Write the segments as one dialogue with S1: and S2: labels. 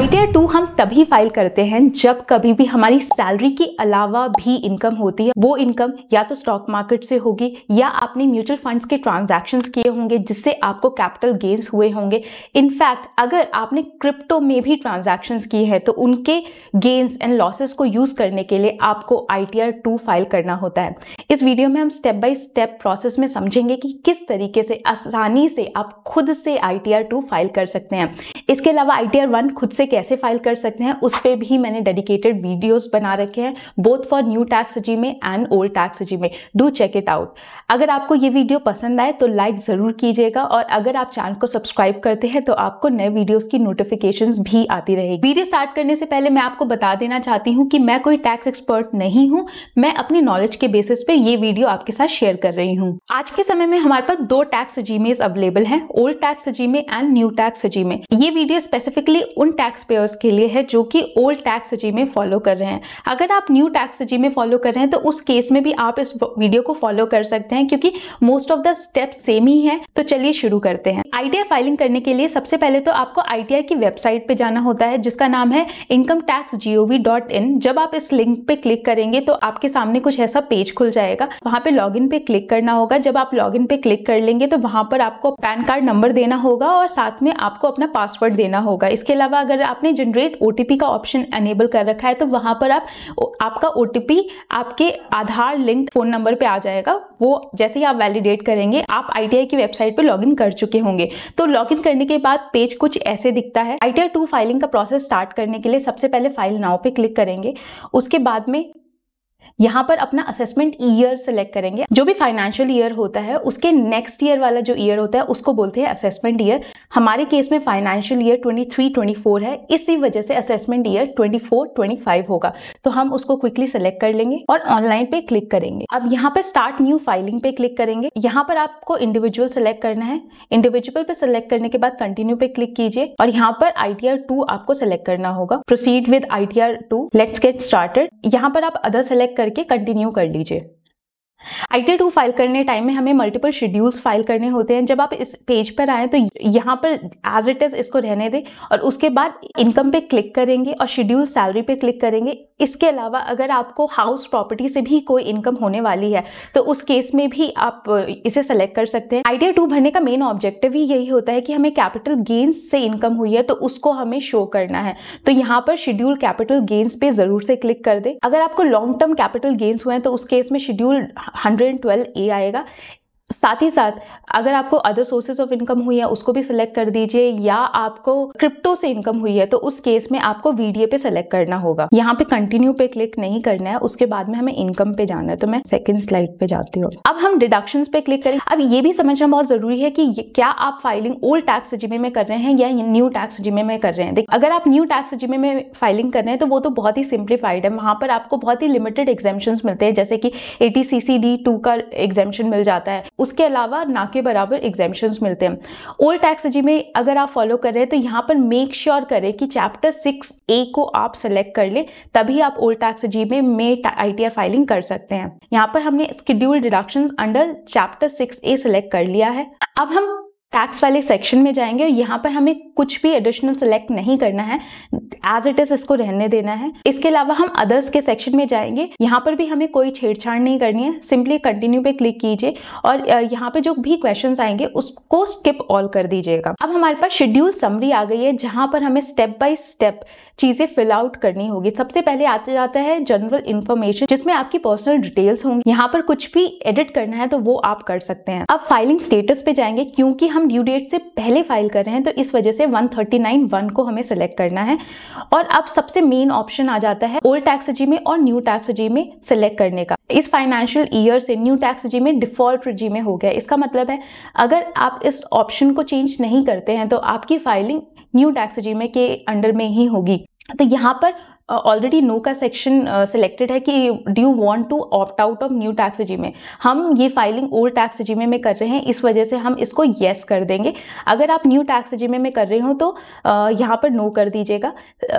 S1: ITR to हम तभी file करते हैं जब कभी भी हमारी सैलरी के अलावा भी इनकम होती है वो इनकम या तो स्टॉक मार्केट से होगी या आपने म्यूचुअल फंड्स के ट्रांजैक्शंस किए होंगे जिससे आपको कैपिटल गेन्स हुए होंगे इनफैक्ट अगर आपने क्रिप्टो में भी ट्रांजैक्शंस किए हैं तो उनके गेन्स एंड लॉसेस को यूज करने के लिए आपको आई टी फाइल करना होता है इस वीडियो में हम स्टेप बाय स्टेप प्रोसेस में समझेंगे कि किस तरीके से आसानी से आप खुद से आई टी फाइल कर सकते हैं इसके अलावा आई टी खुद से कैसे फाइल कर सकते हैं उस पर भी मैंने डेडिकेटेड वीडियोस बना रखे हैं बोथ फॉर न्यू टैक्स जी में एंड ओल्ड टैक्स जी में डू चेक इट आउट अगर आपको ये वीडियो पसंद आए तो लाइक ज़रूर कीजिएगा और अगर आप चैनल को सब्सक्राइब करते हैं तो आपको नए वीडियोज की नोटिफिकेशन भी आती रहेगी वीडियो स्टार्ट करने से पहले मैं आपको बता देना चाहती हूँ कि मैं कोई टैक्स एक्सपर्ट नहीं हूँ मैं अपनी नॉलेज के बेसिस पे ये वीडियो आपके साथ शेयर कर रही हूँ आज के समय में हमारे पास दो टैक्स जी अवेलेबल हैं ओल्ड टैक्स जी एंड न्यू टैक्स जी ये वीडियो स्पेसिफिकली उन टैक्स टैक्स पेयर्स के लिए है जो कि ओल्ड टैक्स जी में फॉलो कर रहे हैं अगर आप न्यू टैक्स जी में फॉलो कर रहे हैं तो उस केस में भी आप इस वीडियो को फॉलो कर सकते हैं क्योंकि most of the step same ही है तो चलिए शुरू करते हैं आई फाइलिंग करने के लिए सबसे पहले तो आपको आई की वेबसाइट पे जाना होता है जिसका नाम है income tax G O V dot in जब आप इस लिंक पे क्लिक करेंगे तो आपके सामने कुछ ऐसा पेज खुल जाएगा वहां पे लॉगिन पे क्लिक करना होगा जब आप लॉगिन पे क्लिक कर लेंगे तो वहां पर आपको पैन कार्ड नंबर देना होगा और साथ में आपको अपना पासवर्ड देना होगा इसके अलावा अगर अगर आपने जनरेट ओ का ऑप्शन एनेबल कर रखा है तो वहाँ पर आप आपका ओ आपके आधार लिंक फ़ोन नंबर पर आ जाएगा वो जैसे ही आप वैलिडेट करेंगे आप आई की वेबसाइट पर लॉग कर चुके होंगे तो लॉग करने के बाद पेज कुछ ऐसे दिखता है आई टी फाइलिंग का प्रोसेस स्टार्ट करने के लिए सबसे पहले फाइल नाउ पे क्लिक करेंगे उसके बाद में यहाँ पर अपना असेसमेंट ईयर सेलेक्ट करेंगे जो भी फाइनेंशियल ईयर होता है उसके नेक्स्ट ईयर वाला जो ईयर होता है उसको बोलते हैं असेसमेंट ईयर हमारे केस में फाइनेंशियल ईयर 23 24 है इसी वजह से असेसमेंट ईयर 24 25 होगा तो हम उसको क्विकली सेलेक्ट कर लेंगे और ऑनलाइन पे क्लिक करेंगे अब यहाँ पे स्टार्ट न्यू फाइलिंग पे क्लिक करेंगे यहाँ पर आपको इंडिविजुअल सेलेक्ट करना है इंडिविजुअल पे सेलेक्ट करने के बाद कंटिन्यू पे क्लिक कीजिए और यहाँ पर आई टी आपको सेलेक्ट करना होगा proceed with I T let's get started यहाँ पर आप अदर सेलेक्ट कर करके कंटिन्यू कर लीजिए आई टी टू फाइल करने टाइम में हमें मल्टीपल शेड्यूल्स फाइल करने होते हैं जब आप इस पेज पर आए तो यहाँ पर एज इट इज़ इसको रहने दें और उसके बाद इनकम पे क्लिक करेंगे और शेड्यूल सैलरी पे क्लिक करेंगे इसके अलावा अगर आपको हाउस प्रॉपर्टी से भी कोई इनकम होने वाली है तो उस केस में भी आप इसे सेलेक्ट कर सकते हैं आइडिया टू भरने का मेन ऑब्जेक्टिव ही यही होता है कि हमें कैपिटल गेन्स से इनकम हुई है तो उसको हमें शो करना है तो यहाँ पर शेड्यूल कैपिटल गेन्स पे जरूर से क्लिक कर दें अगर आपको लॉन्ग टर्म कैपिटल गेन्स हुए हैं तो उस केस में शेड्यूल हंड्रेड ए आएगा साथ ही साथ अगर आपको अदर सोर्सेज ऑफ इनकम हुई है उसको भी सिलेक्ट कर दीजिए या आपको क्रिप्टो से इनकम हुई है तो उस केस में आपको वीडियो पे सिलेक्ट करना होगा यहाँ पे कंटिन्यू पे क्लिक नहीं करना है उसके बाद में हमें इनकम पे जाना है तो मैं सेकंड स्लाइड पे जाती हूँ अब हम डिडक्शन पे क्लिक करें अब ये भी समझना बहुत जरूरी है कि क्या आप फाइलिंग ओल्ड टैक्स जिमे में कर रहे हैं या न्यू टैक्स जिमे में कर रहे हैं अगर आप न्यू टैक्स जिमे में फाइलिंग कर रहे हैं तो वो तो बहुत ही सिंप्लीफाइड है वहां पर आपको बहुत ही लिमिटेड एग्जामेशन मिलते हैं जैसे कि एटी का एग्जामेशन मिल जाता है उसके अलावा ना के बराबर एग्जामेशन मिलते हैं ओल्ड टैक्स जी में अगर आप फॉलो कर रहे हैं तो यहाँ पर मेक श्योर sure करें कि चैप्टर सिक्स ए को आप सेलेक्ट कर लें तभी आप ओल्ड टैक्स जी में मे आई फाइलिंग कर सकते हैं यहाँ पर हमने schedule deduction under chapter six A select कर लिया है अब हम टैक्स वाले सेक्शन में जाएंगे और यहाँ पर हमें कुछ भी एडिशनल सेलेक्ट नहीं करना है एज इट इज़ इसको रहने देना है इसके अलावा हम अदर्स के सेक्शन में जाएंगे यहाँ पर भी हमें कोई छेड़छाड़ नहीं करनी है सिंपली कंटिन्यू पे क्लिक कीजिए और यहाँ पे जो भी क्वेश्चन आएंगे उसको स्किप ऑल कर दीजिएगा अब हमारे पास शेड्यूल समरी आ गई है जहाँ पर हमें स्टेप बाई स्टेप चीज़ें फिल आउट करनी होगी सबसे पहले आते जाता है जनरल इन्फॉर्मेशन जिसमें आपकी पर्सनल डिटेल्स होंगी यहाँ पर कुछ भी एडिट करना है तो वो आप कर सकते हैं अब फाइलिंग स्टेटस पे जाएंगे क्योंकि हम ड्यू डेट से पहले फाइल कर रहे हैं तो इस वजह से वन थर्टी नाइन वन को हमें सेलेक्ट करना है और अब सबसे मेन ऑप्शन आ जाता है ओल्ड टैक्स जी में और न्यू टैक्स जी में सेलेक्ट करने का इस फाइनेंशियल ईयर से न्यू टैक्स जी में डिफॉल्ट जी में हो गया इसका मतलब है अगर आप इस ऑप्शन को चेंज नहीं करते हैं तो आपकी फाइलिंग न्यू टैक्स जी में के अंडर में ही होगी तो यहाँ पर ऑलरेडी नो का सेक्शन सिलेक्टेड है कि do you want to opt out of new tax जी में हम ये फाइलिंग ओल्ड टैक्स जी में कर रहे हैं इस वजह से हम इसको येस yes कर देंगे अगर आप न्यू टैक्स जी में कर रहे हो तो uh, यहाँ पर नो no कर दीजिएगा uh,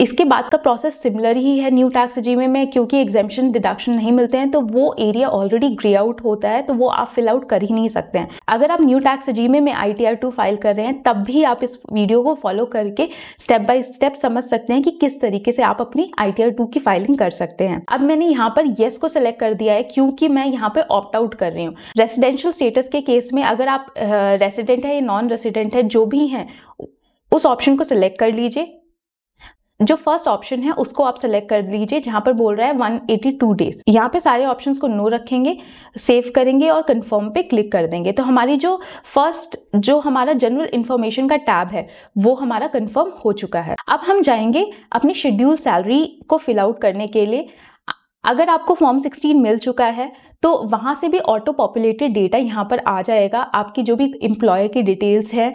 S1: इसके बाद का प्रोसेस सिमिलर ही है न्यू टैक्स जीवे में क्योंकि एग्जेम्पन डिडक्शन नहीं मिलते हैं तो वो एरिया ऑलरेडी ग्रे आउट होता है तो वो आप फिल आउट कर ही नहीं सकते हैं अगर आप न्यू टैक्स जीवे में आई टी टू फाइल कर रहे हैं तब भी आप इस वीडियो को फॉलो करके स्टेप बाय स्टेप समझ सकते हैं कि किस तरीके से आप अपनी आई टी टू की फाइलिंग कर सकते हैं अब मैंने यहाँ पर येस को सिलेक्ट कर दिया है क्योंकि मैं यहाँ पे ऑप्ट आउट कर रही हूँ रेसिडेंशियल स्टेटस के केस में अगर आप रेसिडेंट है या नॉन रेसिडेंट है जो भी हैं उस ऑप्शन को सिलेक्ट कर लीजिए जो फर्स्ट ऑप्शन है उसको आप सेलेक्ट कर लीजिए जहाँ पर बोल रहा है 182 डेज यहाँ पे सारे ऑप्शंस को नो रखेंगे सेव करेंगे और कंफर्म पे क्लिक कर देंगे तो हमारी जो फर्स्ट जो हमारा जनरल इन्फॉर्मेशन का टैब है वो हमारा कंफर्म हो चुका है अब हम जाएंगे अपनी शेड्यूल सैलरी को फिल आउट करने के लिए अगर आपको फॉर्म 16 मिल चुका है तो वहाँ से भी ऑटो पॉपुलेटेड डेटा यहाँ पर आ जाएगा आपकी जो भी इम्प्लॉयर की डिटेल्स है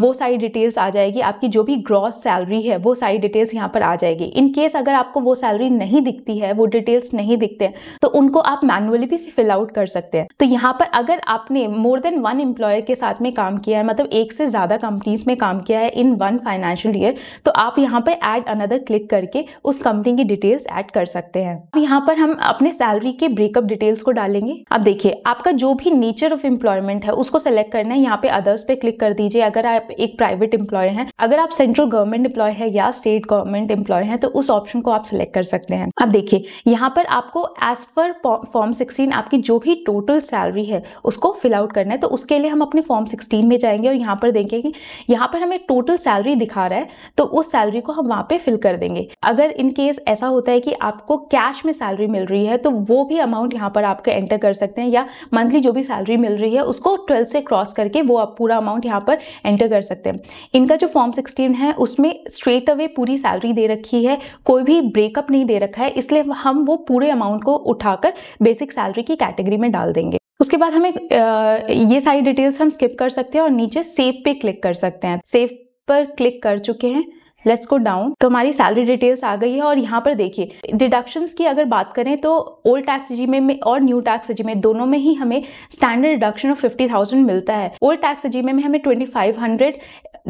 S1: वो सारी डिटेल्स आ जाएगी आपकी जो भी ग्रॉस सैलरी है वो सारी डिटेल्स यहाँ पर आ जाएगी इन केस अगर आपको वो सैलरी नहीं दिखती है वो डिटेल्स नहीं दिखते हैं तो उनको आप मैनुअली भी फिल आउट कर सकते हैं तो यहाँ पर अगर आपने मोर देन वन एम्प्लॉयर के साथ में काम किया है मतलब एक से ज़्यादा कंपनीज में काम किया है इन वन फाइनेंशियल ईयर तो आप यहाँ पर एड अनदर क्लिक करके उस कंपनी की डिटेल्स एड कर सकते हैं यहाँ पर हम अपने सैलरी के ब्रेकअप डिटेल्स को डालेंगे अब देखिए आपका जो भी नेचर ऑफ एम्प्लॉयमेंट है उसको सेलेक्ट करना है यहाँ पे अदर्स पे क्लिक कर दीजिए अगर आप एक प्राइवेट एम्प्लॉय हैं अगर आप सेंट्रल गवर्नमेंट एम्प्लॉय है या स्टेट गवर्नमेंट एम्प्लॉय है तो उस ऑप्शन को आप सिलेक्ट कर सकते हैं अब देखिए यहाँ पर आपको एज पर फॉर्म सिक्सटीन आपकी जो भी टोटल सैलरी है उसको फिल आउट करना है तो उसके लिए हम अपने फॉर्म सिक्सटीन में जाएंगे और यहाँ पर देखेंगे यहाँ पर हमें टोटल सैलरी दिखा रहा है तो उस सैलरी को हम वहाँ पे फिल कर देंगे अगर इनकेस ऐसा होता है कि आपको कैश में सैलरी मिल रही है तो वो भी अमाउंट यहाँ पर आप आपके एंटर कर सकते हैं या मंथली जो भी सैलरी मिल रही है उसको ट्वेल्थ से क्रॉस करके वो आप पूरा अमाउंट यहाँ पर एंटर कर सकते हैं इनका जो फॉर्म सिक्सटीन है उसमें स्ट्रेट अवे पूरी सैलरी दे रखी है कोई भी ब्रेकअप नहीं दे रखा है इसलिए हम वो पूरे अमाउंट को उठाकर बेसिक सैलरी की कैटेगरी में डाल देंगे उसके बाद हमें ये सारी डिटेल्स हम स्किप कर सकते हैं और नीचे सेव पे क्लिक कर सकते हैं सेव पर क्लिक कर चुके हैं लेट्स गो डाउन तो हमारी सैलरी डिटेल्स आ गई है और यहाँ पर देखिए डिडक्शंस की अगर बात करें तो ओल्ड टैक्स रिजीमे में और न्यू टैक्स रिजीमे दोनों में ही हमें standard deduction of fifty thousand मिलता है ओल्ड टैक्स रिजीमे में हमें ट्वेंटी फाइव हंड्रेड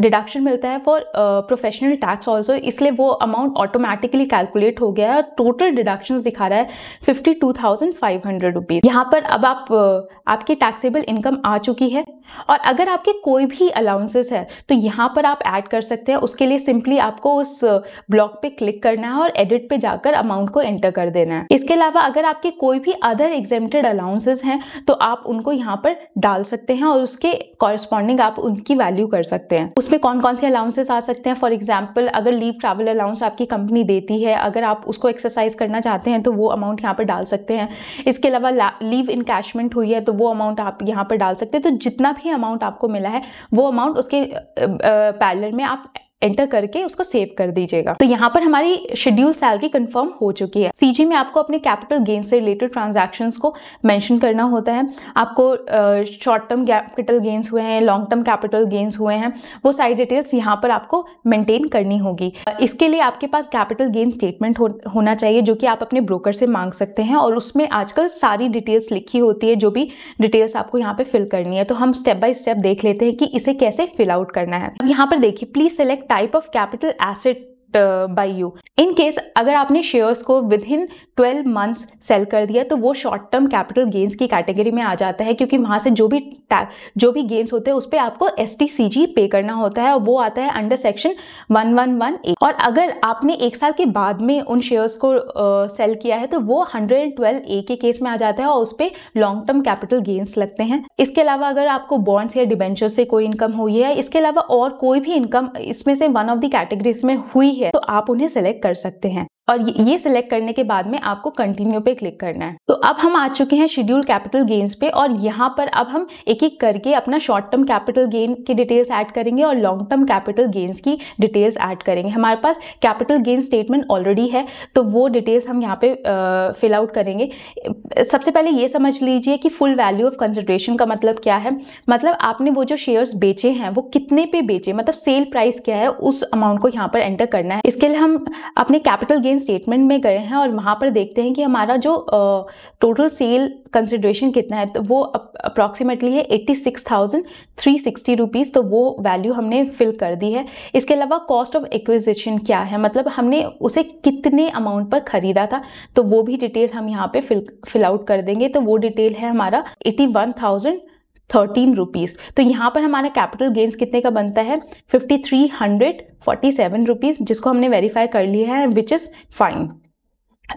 S1: डिडक्शन मिलता है फॉर प्रोफेशनल टैक्स ऑल्सो इसलिए वो अमाउंट ऑटोमेटिकली कैलकुलेट हो गया है और टोटल डिडक्शन दिखा रहा है fifty two thousand five hundred rupees यहाँ पर अब आप uh, आपकी टैक्सेबल इनकम आ चुकी है और अगर आपके कोई भी अलाउंसेस है तो यहाँ पर आप ऐड कर सकते हैं उसके लिए सिंपली आपको उस ब्लॉक पे क्लिक करना है और एडिट पे जाकर अमाउंट को एंटर कर देना है इसके अलावा अगर आपके कोई भी अदर एग्जेम्प्टेड अलाउंसेस हैं तो आप उनको यहाँ पर डाल सकते हैं और उसके कॉरस्पॉन्डिंग आप उनकी वैल्यू कर सकते हैं उसमें कौन कौन से अलाउंसेस आ सकते हैं फॉर एग्जाम्पल अगर लीव ट्रैवल अलाउंस आपकी कंपनी देती है अगर आप उसको एक्सरसाइज करना चाहते हैं तो वो अमाउंट यहाँ पर डाल सकते हैं इसके अलावा लीव इनकैशमेंट हुई है तो वो अमाउंट आप यहाँ पर डाल सकते हैं तो जितना भी अमाउंट आपको मिला है वो अमाउंट उसके पैलर में आप एंटर करके उसको सेव कर दीजिएगा तो यहाँ पर हमारी शेड्यूल सैलरी कंफर्म हो चुकी है सीजी में आपको अपने कैपिटल गेन से रिलेटेड ट्रांजेक्शन को मैंशन करना होता है आपको शॉर्ट टर्म कैपिटल गेन्स हुए हैं लॉन्ग टर्म कैपिटल गेन्स हुए हैं वो सारी डिटेल्स यहाँ पर आपको मेंटेन करनी होगी इसके लिए आपके पास कैपिटल गेन स्टेटमेंट हो, होना चाहिए जो कि आप अपने ब्रोकर से मांग सकते हैं और उसमें आजकल सारी डिटेल्स लिखी होती है जो भी डिटेल्स आपको यहाँ पे फिल करनी है तो हम स्टेप बाय स्टेप देख लेते हैं कि इसे कैसे फिल आउट करना है अब यहाँ पर देखिए please select type of capital asset by you in case अगर आपने शेयर्स को within twelve months sell कर दिया तो वो शॉर्ट टर्म कैपिटल गेंस की कैटेगरी में आ जाता है क्योंकि वहाँ से जो भी जो भी गेंस होते हैं उस पर आपको एस पे करना होता है और वो आता है under section one one one A और अगर आपने एक साल के बाद में उन शेयर्स को सेल किया है तो वो हंड्रेड एंड ट्वेल्व ए के केस में आ जाता है और उस पर लॉन्ग टर्म कैपिटल गेंस लगते हैं इसके अलावा अगर आपको बॉन्ड्स या डिबेंचर से कोई इनकम हुई है इसके अलावा और कोई भी इनकम इसमें से वन ऑफ द कैटेगरीज में हुई है तो आप उन्हें सेलेक्ट कर सकते हैं और ये सिलेक्ट करने के बाद में आपको कंटिन्यू पे क्लिक करना है तो अब हम आ चुके हैं शेड्यूल कैपिटल गेन्स पे और यहाँ पर अब हम एक एक करके अपना शॉर्ट टर्म कैपिटल गेन की डिटेल्स ऐड करेंगे और लॉन्ग टर्म कैपिटल गेन्स की डिटेल्स ऐड करेंगे हमारे पास कैपिटल गेन स्टेटमेंट ऑलरेडी है तो वो डिटेल्स हम यहाँ पे फिल आउट करेंगे सबसे पहले ये समझ लीजिए कि फुल वैल्यू ऑफ कंसिड्रेशन का मतलब क्या है मतलब आपने वो जो शेयर्स बेचे हैं वो कितने पे बेचे मतलब सेल प्राइस क्या है उस अमाउंट को यहाँ पर एंटर करना है इसके लिए हम अपने कैपिटल गेन सेल स्टेटमेंट में गए हैं और वहाँ पर देखते हैं कि हमारा जो टोटल सेल कंसिड्रेशन कितना है तो वो अप्रॉक्सीमेटली है eighty six thousand three sixty rupees तो वो वैल्यू हमने फिल कर दी है इसके अलावा कॉस्ट ऑफ एक्विजिशन क्या है मतलब हमने उसे कितने अमाउंट पर ख़रीदा था तो वो भी डिटेल हम यहाँ पे फिल फिल आउट कर देंगे तो वो डिटेल है हमारा eighty one thousand thirteen rupees तो यहाँ पर हमारा कैपिटल गेंस कितने का बनता है fifty three hundred forty seven rupees जिसको हमने वेरीफाई कर लिया है विच इज़ फाइन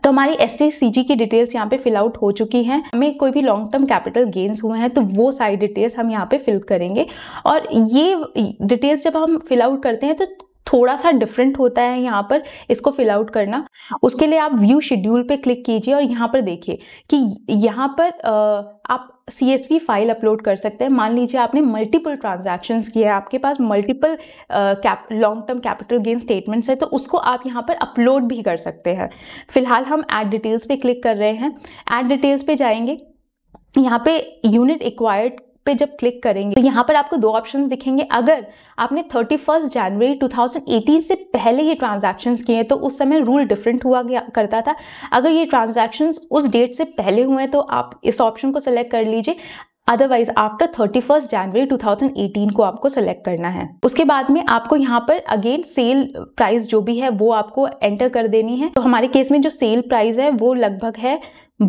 S1: तो हमारी एस टी सी जी की डिटेल्स यहाँ पे फिल आउट हो चुकी हैं हमें कोई भी लॉन्ग टर्म कैपिटल गेन्स हुए हैं तो वो सारी डिटेल्स हम यहाँ पे फिल करेंगे और ये डिटेल्स जब हम फिल आउट करते हैं तो थोड़ा सा डिफरेंट होता है यहाँ पर इसको फिल आउट करना उसके लिए आप व्यू शेड्यूल पे क्लिक कीजिए और यहाँ पर देखिए कि यहाँ पर आप C S V file upload कर सकते हैं मान लीजिए आपने मल्टीपल ट्रांजैक्शंस किए हैं आपके पास multiple long term capital gain statements है तो उसको आप यहाँ पर अपलोड भी कर सकते हैं फिलहाल हम ऐड डिटेल्स पे क्लिक कर रहे हैं ऐड डिटेल्स पे जाएंगे यहाँ पे यूनिट एक्वायर्ड पे जब क्लिक करेंगे तो यहाँ पर आपको दो ऑप्शन दिखेंगे अगर आपने थर्टी फर्स्ट जनवरी 2018 से पहले ये ट्रांजेक्शन किए हैं तो उस समय रूल डिफरेंट हुआ गया करता था अगर ये ट्रांजेक्शन उस डेट से पहले हुए हैं तो आप इस ऑप्शन को सिलेक्ट कर लीजिए otherwise after thirty first January 2018 को आपको सेलेक्ट करना है उसके बाद में आपको यहाँ पर अगेन सेल प्राइस जो भी है वो आपको एंटर कर देनी है तो हमारे केस में जो सेल प्राइस है वो लगभग है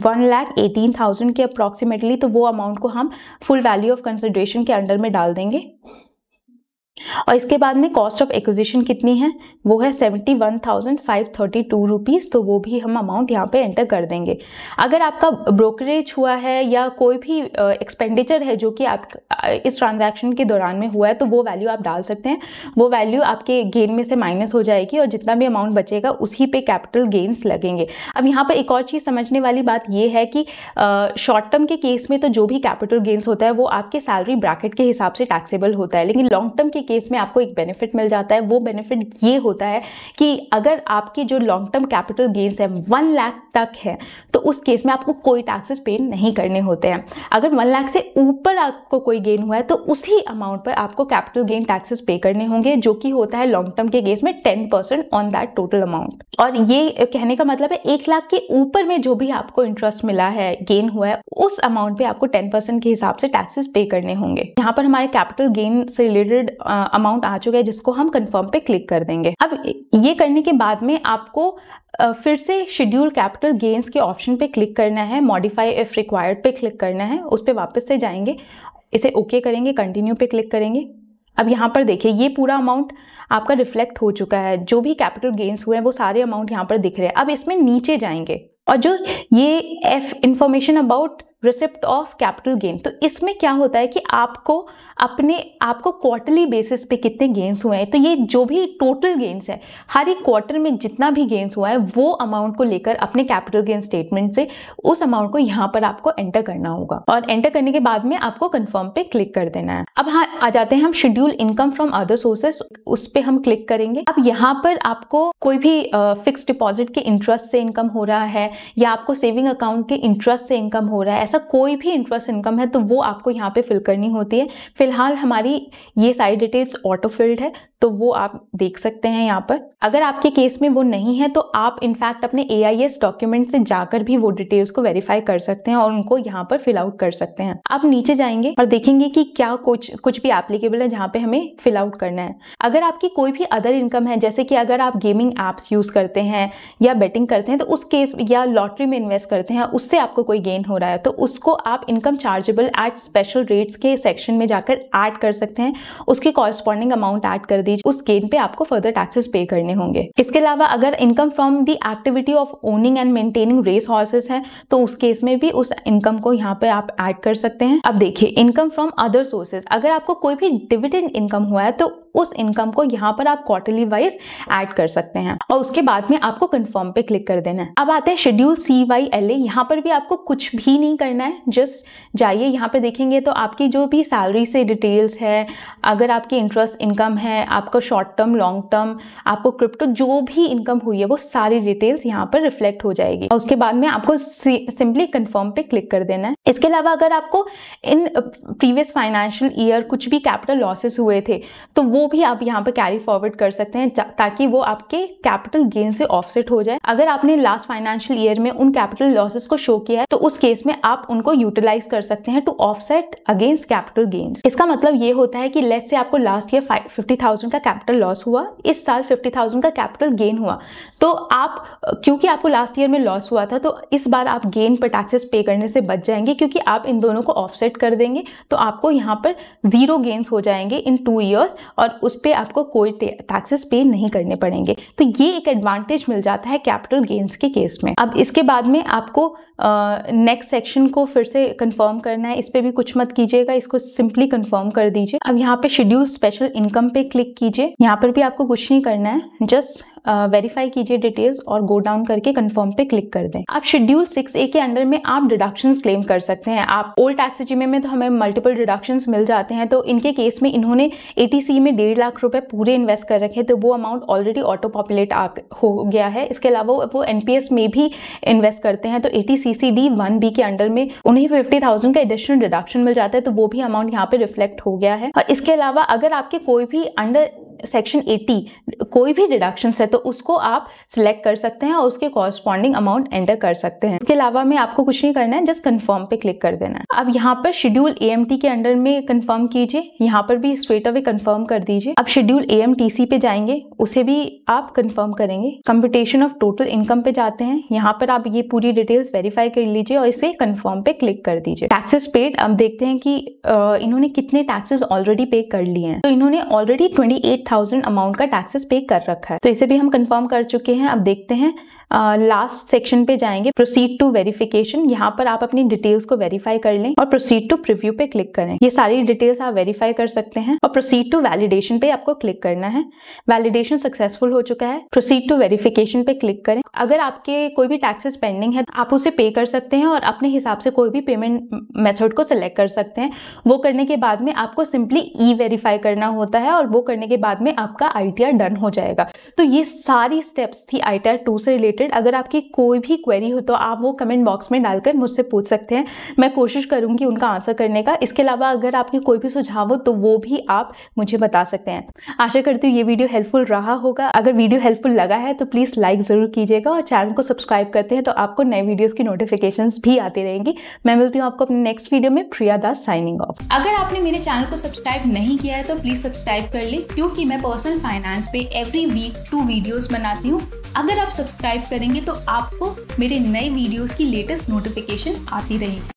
S1: वन लैख एटीन थाउजेंड के अप्रॉक्सीमेटली तो वो अमाउंट को हम फुल वैल्यू ऑफ कंसिड्रेशन के अंडर में डाल देंगे और इसके बाद में कॉस्ट ऑफ एक्विजिशन कितनी है वो है seventy one thousand five thirty two rupees तो वो भी हम अमाउंट यहाँ पे एंटर कर देंगे अगर आपका ब्रोकरेज हुआ है या कोई भी एक्सपेंडिचर है जो कि आप इस ट्रांजैक्शन के दौरान में हुआ है तो वो वैल्यू आप डाल सकते हैं वो वैल्यू आपके गेन में से माइनस हो जाएगी और जितना भी अमाउंट बचेगा उसी पे कैपिटल गेन्स लगेंगे अब यहाँ पर एक और चीज़ समझने वाली बात ये है कि शॉर्ट टर्म के केस में तो जो भी कैपिटल गेन्स होता है वो आपके सैलरी ब्रैकेट के हिसाब से टैक्सेबल होता है लेकिन लॉन्ग टर्म के केस में आपको एक बेनिफिट मिल जाता है वो बेनिफिट ये होता है कि अगर आपकी जो लॉन्ग टर्म कैपिटल गेन्स है वन लाख तक है तो उस केस में आपको कोई टैक्सेस पे नहीं करने होते हैं अगर वन लाख से ऊपर आपको कोई गेन हुआ है तो उसी अमाउंट पर आपको कैपिटल गेन टैक्सेस पे करने होंगे जो कि होता है लॉन्ग टर्म के केस में ten percent on that total amount और ये कहने का मतलब है एक लाख के ऊपर में जो भी आपको इंटरेस्ट मिला है गेन हुआ है उस अमाउंट पे आपको टेन परसेंट के हिसाब से टैक्सेस पे करने होंगे यहाँ पर हमारे कैपिटल गेन से रिलेटेड अमाउंट आ चुका है जिसको हम कन्फर्म पे क्लिक कर देंगे अब ये करने के बाद में आपको फिर से शेड्यूल कैपिटल गेंस के ऑप्शन पे क्लिक करना है मॉडिफाई इफ़ रिक्वायर्ड पे क्लिक करना है उस पर वापस से जाएंगे इसे ओके okay करेंगे कंटिन्यू पे क्लिक करेंगे अब यहाँ पर देखिए ये पूरा अमाउंट आपका रिफ्लेक्ट हो चुका है जो भी कैपिटल गेंस हुए हैं वो सारे अमाउंट यहाँ पर दिख रहे हैं अब इसमें नीचे जाएंगे और जो ये F information about receipt of capital gain तो इसमें क्या होता है कि आपको अपने आपको क्वार्टरली बेसिस पे कितने गेंस हुए हैं तो ये जो भी टोटल गेंस है हर एक क्वार्टर में जितना भी गेंस हुआ है वो अमाउंट को लेकर अपने कैपिटल गेन स्टेटमेंट से उस अमाउंट को यहाँ पर आपको एंटर करना होगा और एंटर करने के बाद में आपको कन्फर्म पे क्लिक कर देना है अब हाँ आ जाते हैं हम schedule income from other sources उस पर हम क्लिक करेंगे अब यहाँ पर आपको कोई भी फिक्स uh, डिपॉजिट के इंटरेस्ट से इनकम हो रहा है या आपको सेविंग अकाउंट के इंटरेस्ट से इनकम हो रहा है ऐसा कोई भी इंटरेस्ट इनकम है तो वो आपको यहाँ पे फिल करनी होती है फिर फिलहाल हमारी ये सारी डिटेल्स ऑटो फिल्ड है तो वो आप देख सकते हैं यहाँ पर अगर आपके केस में वो नहीं है तो आप इनफैक्ट अपने ए डॉक्यूमेंट से जाकर भी वो डिटेल्स को वेरीफाई कर सकते हैं और उनको यहाँ पर फिल आउट कर सकते हैं आप नीचे जाएंगे और देखेंगे कि क्या कुछ कुछ भी एप्लीकेबल है जहाँ पे हमें फिल आउट करना है अगर आपकी कोई भी अदर इनकम है जैसे कि अगर आप गेमिंग एप्स यूज़ करते हैं या बेटिंग करते हैं तो उस केस या लॉटरी में इन्वेस्ट करते हैं उससे आपको कोई गेन हो रहा है तो उसको आप income chargeable at special rates के सेक्शन में जाकर फर्दर ऐड कर सकते हैं उसके कॉरस्पॉन्डिंग अमाउंट ऐड कर दीजिए उस गेन पे आपको फर्दर टैक्सेस पे करने होंगे इसके अलावा अगर income from the activity of owning and maintaining race horses है तो उस केस में भी उस इनकम को यहाँ पे आप ऐड कर सकते हैं अब देखिए इनकम फ्रॉम अदर सोर्सेज अगर आपको कोई भी डिविडेंड इनकम हुआ है तो उस इनकम को यहाँ पर आप क्वार्टरली वाइज ऐड कर सकते हैं और उसके बाद में आपको कन्फर्म पे क्लिक कर देना है अब आते हैं schedule C Y L A यहाँ पर भी आपको कुछ भी नहीं करना है जस्ट जाइए यहाँ पर देखेंगे तो आपकी जो भी सैलरी से डिटेल्स है अगर आपकी इंटरेस्ट इनकम है आपको शॉर्ट टर्म लॉन्ग टर्म आपको क्रिप्टो जो भी इनकम हुई है वो सारी डिटेल्स यहाँ पर रिफ्लेक्ट हो जाएगी और उसके बाद में आपको सिंपली कन्फर्म पे क्लिक कर देना है इसके अलावा अगर आपको इन प्रीवियस फाइनेंशियल ईयर कुछ भी कैपिटल लॉसेस हुए थे तो वो भी आप यहाँ पे कैरी फॉरवर्ड कर सकते हैं ताकि वो आपके कैपिटल गेन से ऑफसेट हो जाए अगर आपने लास्ट फाइनेंशियल ईयर में उन कैपिटल लॉसेस को शो किया है तो उस केस में आप उनको यूटिलाइज कर सकते हैं to offset against capital gains इसका मतलब ये होता है कि लेट से आपको लास्ट ईयर फिफ्टी थाउजेंड का कैपिटल लॉस हुआ इस साल फिफ्टी थाउजेंड का कैपिटल गेन हुआ तो आप क्योंकि आपको लास्ट ईयर में लॉस हुआ था तो इस बार आप गेन पर टैक्सेस पे करने से बच जाएंगे क्योंकि आप इन दोनों को ऑफसेट कर देंगे तो आपको यहाँ पर जीरो गेन्स हो जाएंगे इन टू ईयर्स और उस पर आपको कोई टैक्सेस पे नहीं करने पड़ेंगे तो ये एक एडवांटेज मिल जाता है कैपिटल गेंस के केस में अब इसके बाद में आपको नेक्स्ट uh, सेक्शन को फिर से कंफर्म करना है इस पर भी कुछ मत कीजिएगा इसको सिंपली कंफर्म कर दीजिए अब यहाँ पे शेड्यूल स्पेशल इनकम पे क्लिक कीजिए यहाँ पर भी आपको कुछ नहीं करना है जस्ट वेरीफाई कीजिए डिटेल्स और गो डाउन करके कन्फर्म पे क्लिक कर दें आप शेड्यूल सिक्स ए के अंडर में आप डिडक्शन क्लेम कर सकते हैं आप ओल्ड टैक्स जिम्मे में तो हमें मल्टीपल डिडक्शन मिल जाते हैं तो इनके केस में इन्होंने ए में डेढ़ लाख रुपए पूरे इन्वेस्ट कर रखे तो वो अमाउंट ऑलरेडी ऑटो पॉपुलेट हो गया है इसके अलावा वो एनपीएस में भी इन्वेस्ट करते हैं तो ए टी वन बी के अंडर में उन्हें फिफ्टी थाउजेंड का एडिशनल डिडक्शन मिल जाता है तो वो भी अमाउंट यहाँ पे रिफ्लेक्ट हो गया है और इसके अलावा अगर आपके कोई भी अंडर सेक्शन 80 कोई भी डिडक्शन है तो उसको आप सिलेक्ट कर सकते हैं और उसके कॉरस्पॉन्डिंग अमाउंट एंटर कर सकते हैं इसके अलावा में आपको कुछ नहीं करना है जस्ट कन्फर्म पे क्लिक कर देना है अब यहाँ पर शेड्यूल ए के अंडर में कन्फर्म कीजिए यहाँ पर भी स्ट्रेट अवे कन्फर्म कर दीजिए अब शेड्यूल ए पे जाएंगे उसे भी आप कन्फर्म करेंगे कंपिटेशन ऑफ टोटल इनकम पे जाते हैं यहाँ पर आप ये पूरी डिटेल्स वेरीफाई कर लीजिए और इसे कन्फर्म पे क्लिक कर दीजिए टैक्सेस पेड अब देखते हैं कि इन्होंने कितने टैक्सेस ऑलरेडी पे कर लिए हैं तो इन्होंने ऑलरेडी ट्वेंटी अमाउंट का टैक्सेस पे कर रखा है तो इसे भी हम कंफर्म कर चुके हैं अब देखते हैं लास्ट सेक्शन पे जाएंगे प्रोसीड टू वेरिफिकेशन यहाँ पर आप अपनी डिटेल्स को वेरीफाई कर लें और प्रोसीड टू प्रिव्यू पे क्लिक करें ये सारी डिटेल्स आप वेरीफाई कर सकते हैं और प्रोसीड टू वैलिडेशन पे आपको क्लिक करना है वैलिडेशन सक्सेसफुल हो चुका है प्रोसीड टू वेरिफिकेशन पे क्लिक करें अगर आपके कोई भी टैक्सेस पेंडिंग है आप उसे पे कर सकते हैं और अपने हिसाब से कोई भी पेमेंट मेथड को सिलेक्ट कर सकते हैं वो करने के बाद में आपको सिंपली ई वेरीफाई करना होता है और वो करने के बाद में आपका आई डन हो जाएगा तो ये सारी स्टेप्स थी आई टी टू से रिलेटेड अगर आपकी कोई भी क्वेरी हो तो आप वो कमेंट बॉक्स में डालकर मुझसे पूछ सकते हैं मैं कोशिश करूंगी उनका आंसर करने का इसके अलावा अगर आपके कोई भी सुझाव हो तो वो भी आप मुझे बता सकते हैं आशा करती हूँ ये वीडियो हेल्पफुल रहा होगा अगर वीडियो हेल्पफुल लगा है तो प्लीज़ लाइक ज़रूर कीजिएगा और चैनल को सब्सक्राइब करते हैं तो आपको नए वीडियोस की नोटिफिकेशन भी आती रहेंगी मैं मिलती हूँ आपको अपने नेक्स्ट वीडियो में प्रिया दास साइनिंग ऑफ अगर आपने मेरे चैनल को सब्सक्राइब नहीं किया है तो प्लीज़ सब्सक्राइब कर ली क्योंकि मैं पर्सनल फाइनेंस पे एवरी वीक टू वीडियोस बनाती हूँ अगर आप सब्सक्राइब करेंगे तो आपको मेरे नए वीडियोस की लेटेस्ट नोटिफिकेशन आती रहेगी